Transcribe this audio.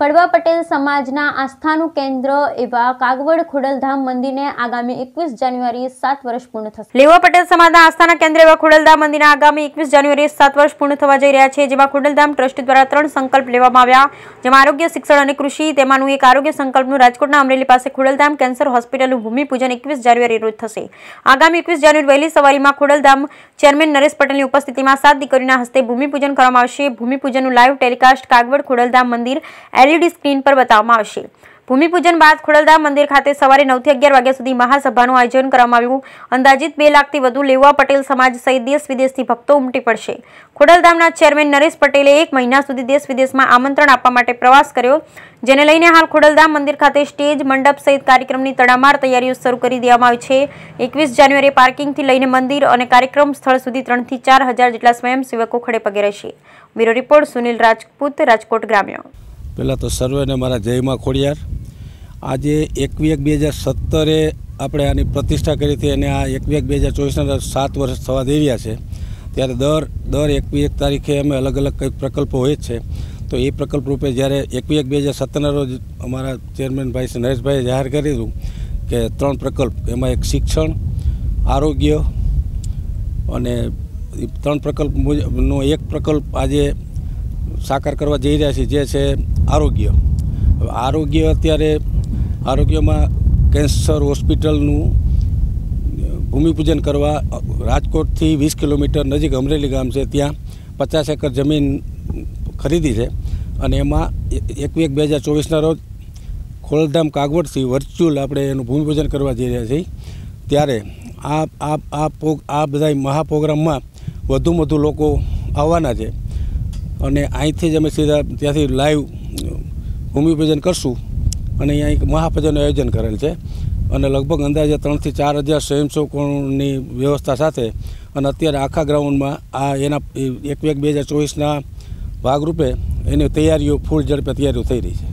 કડવા પટેલ સમાજના આસ્થાનું કેન્દ્ર એવા કાગવડ ખોડલધામ મંદિરને આગામી એકવીસ જાન્યુઆરી સાત વર્ષ પૂર્ણ થશે લેવા પટેલ સમાજના આસ્થાના કેન્દ્ર એવા ખોડલધામ મંદિરના આગામી એકવીસ જાન્યુઆરી સાત વર્ષ પૂર્ણ થવા જઈ રહ્યા છે જેમાં ખોડલધામ ટ્રસ્ટ દ્વારા ત્રણ સંકલ્પ લેવામાં આવ્યા જેમાં આરોગ્ય શિક્ષણ અને કૃષિ તેમાંનું એક આરોગ્ય સંકલ્પનું રાજકોટના અમરેલી પાસે ખોડલધામ કેન્સર હોસ્પિટલનું ભૂમિપૂજન એકવીસ જાન્યુઆરી રોજ થશે આગામી એકવીસ જાન્યુઆરી વહેલી સવારીમાં ખોડલધામ ચેરમેન નરેશ પટેલની ઉપસ્થિતિમાં સાત દીકરીના હસ્તે ભૂમિપૂજન કરવામાં આવશે ભૂમિપૂજનનું લાઇવ ટેલિકાસ્ટ કાગવડ ખોડલધામ મંદિર એલ એલઈડી સ્ક્રીન પર બતાવવામાં આવશે ભૂમિપૂજન બાદ ખોડલધામ મંદિર ખાતે સવારે નવથી અગિયાર વાગ્યા સુધી મહાસભાનું આયોજન કરવામાં આવ્યું અંદાજીત બે લાખથી વધુ લેવા પટેલ સમાજ સહિત દેશ વિદેશથી ભક્તો ઉમટી પડશે ખોડલધામના ચેરમેન નરેશ પટેલે એક મહિના સુધી દેશ વિદેશમાં આમંત્રણ આપવા માટે પ્રવાસ કર્યો જેને લઈને હાલ ખોડલધામ મંદિર ખાતે સ્ટેજ મંડપ સહિત કાર્યક્રમની તડામાર તૈયારીઓ શરૂ કરી દેવામાં આવી છે એકવીસ જાન્યુઆરીએ પાર્કિંગથી લઈને મંદિર અને કાર્યક્રમ સ્થળ સુધી ત્રણથી ચાર હજાર જેટલા સ્વયંસેવકો ખડે પગે રહેશે બ્યુરો રિપોર્ટ સુનિલ રાજપૂત રાજકોટ ગ્રામ્ય પહેલાં તો સર્વેને મારા જયમાં ખોડિયાર આજે એકવી એક બે હજાર સત્તરે આપણે આની પ્રતિષ્ઠા કરી હતી અને આ એકવી એક બે હજાર ચોવીસના સાત વર્ષ થવા દઈ રહ્યા છે ત્યારે દર દર એકવી એક તારીખે અમે અલગ અલગ કંઈક પ્રકલ્પો હોય જ છે તો એ પ્રકલ્પ રૂપે જ્યારે એકવી એક બે હજાર સત્તરના રોજ અમારા ચેરમેન ભાઈ શ્રી નરેશભાઈએ જાહેર કરી દીધું કે ત્રણ પ્રકલ્પ એમાં એક શિક્ષણ આરોગ્ય અને ત્રણ પ્રકલ્પ મુજબનો એક પ્રકલ્પ આજે સાકાર કરવા જઈ રહ્યા છીએ જે છે આરોગ્ય આરોગ્ય અત્યારે આરોગ્યમાં કેન્સર હોસ્પિટલનું ભૂમિપૂજન કરવા રાજકોટથી વીસ કિલોમીટર નજીક અમરેલી ગામ છે ત્યાં પચાસ એકર જમીન ખરીદી છે અને એમાં એકવી એક બે હજાર ચોવીસના રોજ ખોલધામ કાગવડથી વર્ચ્યુઅલ આપણે એનું ભૂમિપૂજન કરવા જઈ રહ્યા છીએ ત્યારે આ આ આ આ બધા મહાપ્રોગ્રામમાં વધુ વધુ લોકો આવવાના છે અને અહીંથી જ અમે સીધા ત્યાંથી લાઈવ ભૂમિપૂજન કરશું અને અહીંયા એક મહાભજનનું આયોજન કરેલ છે અને લગભગ અંદાજે ત્રણથી ચાર હજાર સ્વયંસેવકોની વ્યવસ્થા સાથે અને અત્યારે આખા ગ્રાઉન્ડમાં આ એના એક બે હજાર ચોવીસના ભાગરૂપે એની તૈયારીઓ ફૂલ ઝડપે તૈયારીઓ થઈ રહી છે